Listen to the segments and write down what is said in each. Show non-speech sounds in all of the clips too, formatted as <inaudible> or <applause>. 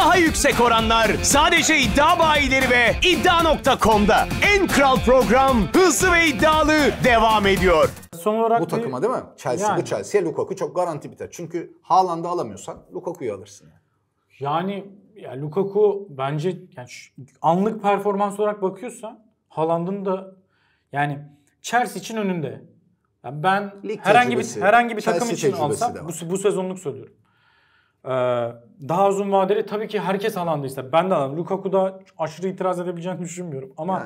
daha yüksek oranlar sadece iddia bayileri ve iddia.com'da. En kral program hızlı ve iddialı devam ediyor. Son olarak Bu bir- takıma değil mi? Chelsea, Yani. Chelsea Lukaku çok garanti biter. Çünkü Haaland'ı alamıyorsan Lukaku'yu alırsın. Yani ya Lukaku bence yani şu- anlık performans olarak bakıyorsan Haaland'ın da yani Chelsea için önünde. Yani ben Lig herhangi bir herhangi bir takım için tecrübesi alsam bu, bu sezonluk söylüyorum. Ee, daha uzun vadeli tabii ki herkes alandıysa ben de alanım. Lukaku'da aşırı itiraz edebileceğini <laughs> düşünmüyorum ama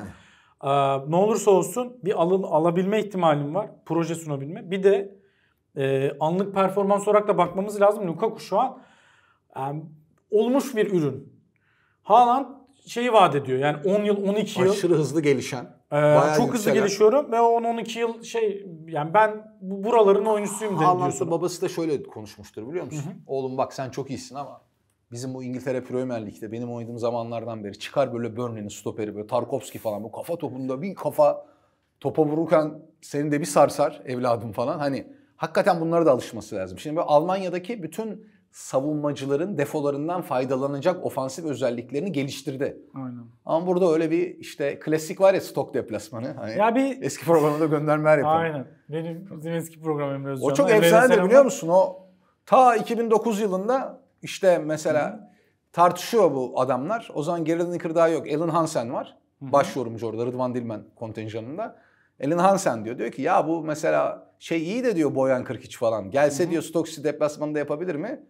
yani. e, ne olursa olsun bir alın, alabilme ihtimalim var. Proje sunabilme. Bir de e, anlık performans olarak da bakmamız lazım. Lukaku şu an e, olmuş bir ürün. Haaland şeyi vaat ediyor. Yani 10 yıl, 12 yıl. Aşırı hızlı gelişen. Ee, çok hızlı yükselen. gelişiyorum ve 10-12 yıl şey yani ben bu buraların oyuncusuyum diyorsun. babası da şöyle konuşmuştur biliyor musun? Hı-hı. Oğlum bak sen çok iyisin ama bizim bu İngiltere Premier Lig'de benim oynadığım zamanlardan beri çıkar böyle Burnley'nin stoperi böyle Tarkovski falan bu kafa topunda bir kafa topa vururken seni de bir sarsar evladım falan. Hani hakikaten bunlara da alışması lazım. Şimdi böyle Almanya'daki bütün savunmacıların defolarından faydalanacak ofansif özelliklerini geliştirdi. Aynen. Ama burada öyle bir işte klasik var ya stok deplasmanı. Hani ya bir... Eski programda göndermeler yapalım. Aynen. Benim, bizim eski program Emre O çok efsanedir biliyor musun? O ta 2009 yılında işte mesela Hı-hı. tartışıyor bu adamlar. O zaman Gary Lineker daha yok. Alan Hansen var. hı Baş yorumcu orada Rıdvan Dilmen kontenjanında. Alan Hansen diyor. Diyor ki ya bu mesela şey iyi de diyor Boyan Kırkiç falan. Gelse Hı-hı. diyor Stoksi deplasmanında yapabilir mi?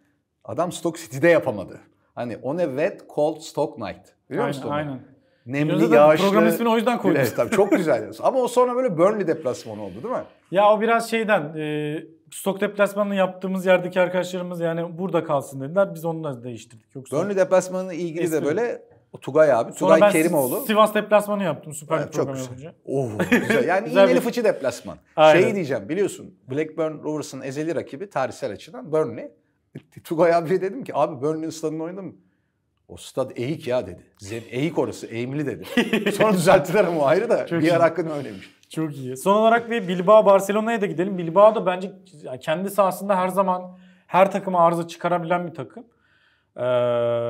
Adam Stock City'de yapamadı. Hani on a wet cold stock night. Biliyor aynen, musun Aynen. Nemli, Biraz yağışlı. Program ismini o yüzden koyduk. Evet, tabii, çok güzel. <laughs> Ama o sonra böyle Burnley deplasmanı oldu değil mi? Ya o biraz şeyden, e, stok deplasmanını yaptığımız yerdeki arkadaşlarımız yani burada kalsın dediler. Biz onu da değiştirdik. Yoksa Burnley deplasmanına ilgili Eski. de böyle O Tugay abi, Tugay Sonra ben Kerimoğlu. Sivas deplasmanı yaptım Süper Lig evet, programı çok güzel. Oh, <laughs> güzel. Yani güzel iğneli bir... fıçı deplasman. Aynen. Şeyi diyeceğim biliyorsun Blackburn Rovers'ın ezeli rakibi tarihsel açıdan Burnley. <laughs> Tugay abiye dedim ki abi Burnley stadını oynadın mı? O stad eğik ya dedi. Zem, eğik orası eğimli dedi. <laughs> Sonra düzelttiler ama ayrı da Çok bir yer hakkını oynamış. Çok iyi. Son olarak bir Bilbao Barcelona'ya da gidelim. Bilbao da bence kendi sahasında her zaman her takıma arıza çıkarabilen bir takım. Ee,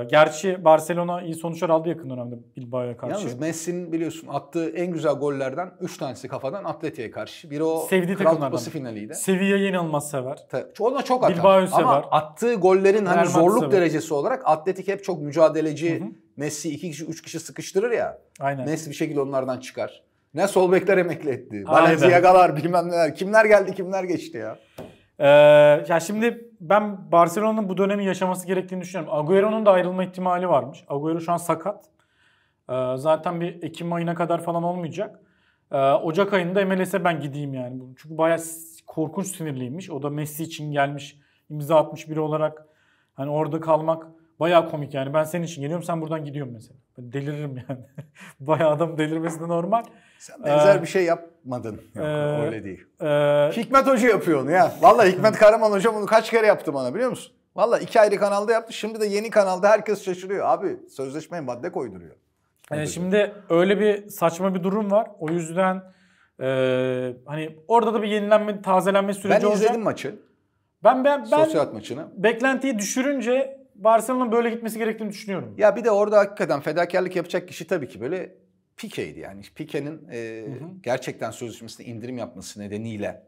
gerçi Barcelona iyi sonuçlar aldı yakın dönemde Bilbao'ya karşı. Yalnız Messi'nin biliyorsun attığı en güzel gollerden 3 tanesi kafadan Atleti'ye karşı. Biri o Sevdiği Kral Kupası finaliydi. Sevilla inanılmaz sever. Ta ona çok atar. Bilbao'yu sever. Ama attığı gollerin hani zorluk sever. derecesi olarak Atletik hep çok mücadeleci. Hı hı. Messi 2 kişi 3 kişi sıkıştırır ya. Aynen. Messi bir şekilde onlardan çıkar. Ne sol bekler emekli etti. Balenciaga'lar bilmem neler. Kimler geldi kimler geçti ya. Ee, ya şimdi ben Barcelona'nın bu dönemi yaşaması gerektiğini düşünüyorum. Agüero'nun da ayrılma ihtimali varmış. Agüero şu an sakat. Ee, zaten bir Ekim ayına kadar falan olmayacak. Ee, Ocak ayında MLS'e ben gideyim yani. Çünkü bayağı korkunç sinirliymiş. O da Messi için gelmiş, imza atmış biri olarak. Hani orada kalmak Bayağı komik yani. Ben senin için geliyorum sen buradan gidiyorsun mesela. Deliririm yani. <laughs> Bayağı adam delirmesi de normal. Sen benzer ee, bir şey yapmadın. Yok, e, öyle değil. E, Hikmet Hoca yapıyor onu ya. Valla Hikmet Kahraman Hoca bunu kaç kere yaptı bana biliyor musun? Valla iki ayrı kanalda yaptı. Şimdi de yeni kanalda herkes şaşırıyor. Abi sözleşmeye madde koyduruyor. Yani ee, şimdi öyle bir saçma bir durum var. O yüzden e, hani orada da bir yenilenme, tazelenme süreci olacak. Ben izledim olacak. maçı. Ben ben ben Sosyal maçını. Beklentiyi düşürünce Barcelona'nın böyle gitmesi gerektiğini düşünüyorum. Ya bir de orada hakikaten fedakarlık yapacak kişi tabii ki böyle Pique'ydi yani. Pique'nin e, gerçekten sözleşmesine indirim yapması nedeniyle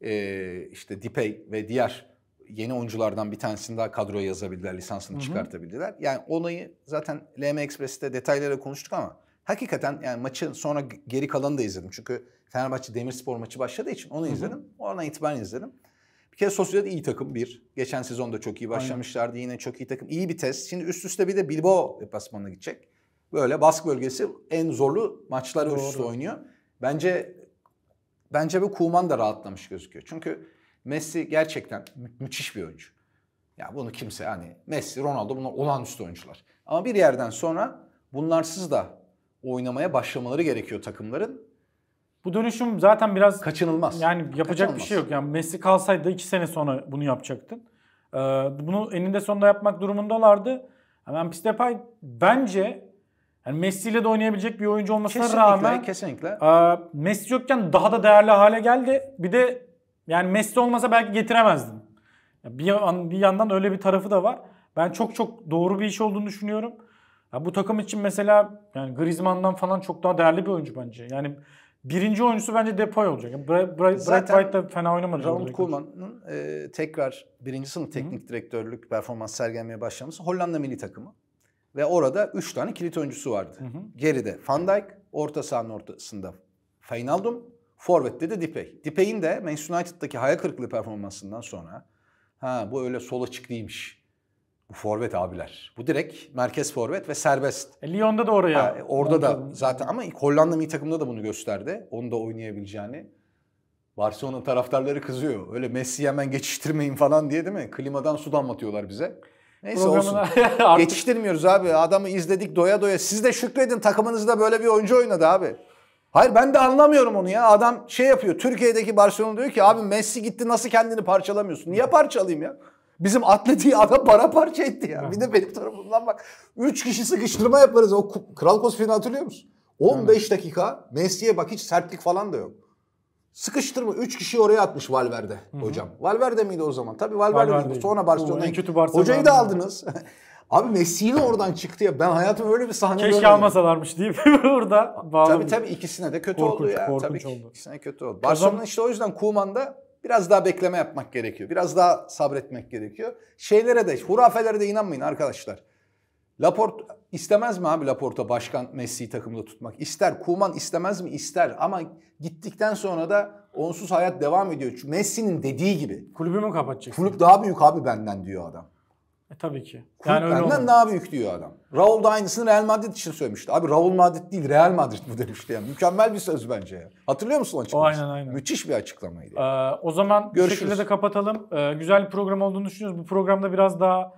e, işte Dipey ve diğer yeni oyunculardan bir tanesini daha kadroya yazabildiler, lisansını hı hı. çıkartabildiler. Yani olayı zaten LM Express'te detaylara konuştuk ama hakikaten yani maçın sonra geri kalanı da izledim. Çünkü Fenerbahçe Demirspor maçı başladığı için onu izledim. Hı hı. Oradan itibaren izledim. Bir kere Sociedad iyi takım bir. Geçen sezon da çok iyi başlamışlardı. Aynen. Yine çok iyi takım. İyi bir test. Şimdi üst üste bir de Bilbao deplasmanına gidecek. Böyle bask bölgesi en zorlu maçları Doğru. üst üste oynuyor. Bence bence bu Kuman da rahatlamış gözüküyor. Çünkü Messi gerçekten mü- müthiş bir oyuncu. Ya bunu kimse hani Messi, Ronaldo bunlar olağanüstü oyuncular. Ama bir yerden sonra bunlarsız da oynamaya başlamaları gerekiyor takımların. Bu dönüşüm zaten biraz kaçınılmaz. Yani yapacak kaçınılmaz. bir şey yok. Yani Messi kalsaydı iki sene sonra bunu yapacaktın. Ee, bunu eninde sonunda yapmak durumundalardı. Yani Memphis Depay bence yani Messi ile de oynayabilecek bir oyuncu olmasına kesinlikle, rağmen kesinlikle. kesinlikle Messi yokken daha da değerli hale geldi. Bir de yani Messi olmasa belki getiremezdin. Bir, bir yandan öyle bir tarafı da var. Ben çok çok doğru bir iş olduğunu düşünüyorum. Ya bu takım için mesela yani Griezmann'dan falan çok daha değerli bir oyuncu bence. Yani Birinci oyuncusu bence Depay olacak. Yani Bright, Bright, Zaten Bright da fena oynamadı. Ronald Koeman'ın e, tekrar birinci sınıf teknik Hı. direktörlük performans sergilemeye başlaması Hollanda milli takımı. Ve orada üç tane kilit oyuncusu vardı. Hı hı. Geride Van Dijk, orta sahanın ortasında Feinaldum, forvette de Depay. Depay'in de Manchester United'daki hayal kırıklığı performansından sonra ha bu öyle sola çık değilmiş bu forvet abiler. Bu direkt merkez forvet ve serbest. E, Lyon'da da oraya. Ha, e, orada Anladım. da zaten ama Hollanda milli takımında da bunu gösterdi. Onu da oynayabileceğini. Barcelona taraftarları kızıyor. Öyle Messi hemen geçiştirmeyin falan diye değil mi? Klimadan su damlatıyorlar bize. Neyse Programına olsun. <laughs> artık... Geçiştirmiyoruz abi. Adamı izledik doya doya. Siz de şükredin takımınızda böyle bir oyuncu oynadı abi. Hayır ben de anlamıyorum onu ya. Adam şey yapıyor. Türkiye'deki Barcelona diyor ki abi Messi gitti nasıl kendini parçalamıyorsun? Niye parçalayayım ya? Bizim atletiği adam para parça etti ya. Bir de benim tarafımdan bak. Üç kişi sıkıştırma yaparız. O Kral Kosfini hatırlıyor musun? 15 dakika Messi'ye bak hiç sertlik falan da yok. Sıkıştırma. üç kişi oraya atmış Valverde Hı-hı. hocam. Valverde miydi o zaman? Tabii Valverde, Valverde. sonra Barcelona'ya. kötü Barcelona. Hocayı da aldınız. <laughs> Abi Messi'yle oradan çıktı ya. Ben hayatım öyle bir sahne Keşke görmedim. Keşke almasalarmış deyip burada <laughs> bağlı. Tabii tabii ikisine de kötü korkunç, oldu ya. Korkunç tabii oldu. ikisine kötü oldu. Barcelona işte o yüzden Kuman'da biraz daha bekleme yapmak gerekiyor. Biraz daha sabretmek gerekiyor. Şeylere de, hurafelere de inanmayın arkadaşlar. Laport istemez mi abi Laporta başkan Messi'yi takımda tutmak? İster. Kuman istemez mi? İster. Ama gittikten sonra da onsuz hayat devam ediyor. Çünkü Messi'nin dediği gibi. mü kapatacak? Kulüp daha büyük abi benden diyor adam. E tabii ki. Yani Kulüplerden daha büyük diyor adam. Raul da aynısını Real Madrid için söylemişti. Abi Raul Madrid değil Real Madrid bu demişti yani. Mükemmel bir söz bence ya. Hatırlıyor musun açıklaması? aynen aynen. Müthiş bir açıklamaydı. Ee, o zaman Görüşürüz. bu şekilde de kapatalım. Ee, güzel bir program olduğunu düşünüyoruz. Bu programda biraz daha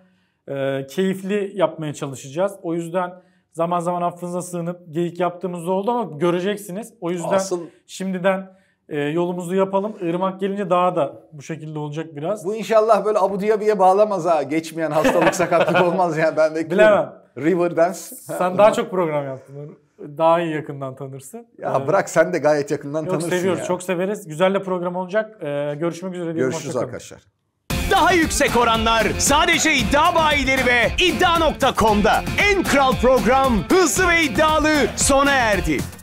e, keyifli yapmaya çalışacağız. O yüzden zaman zaman affınıza sığınıp geyik yaptığımız oldu ama göreceksiniz. O yüzden Asıl... şimdiden e, yolumuzu yapalım. Irmak gelince daha da bu şekilde olacak biraz. Bu inşallah böyle Abu Dhabi'ye bağlamaz ha. Geçmeyen hastalık sakatlık <laughs> olmaz yani ben bekliyorum. Bilemem. Riverdance. Sen daha çok program yaptın. Daha iyi yakından tanırsın. Ya ee, bırak sen de gayet yakından yok, tanırsın. seviyoruz, ya. çok severiz. Güzel de program olacak. Ee, görüşmek üzere. Görüşürüz arkadaşlar. Daha yüksek oranlar sadece iddia bayileri ve iddia.com'da. En kral program hızlı ve iddialı sona erdi.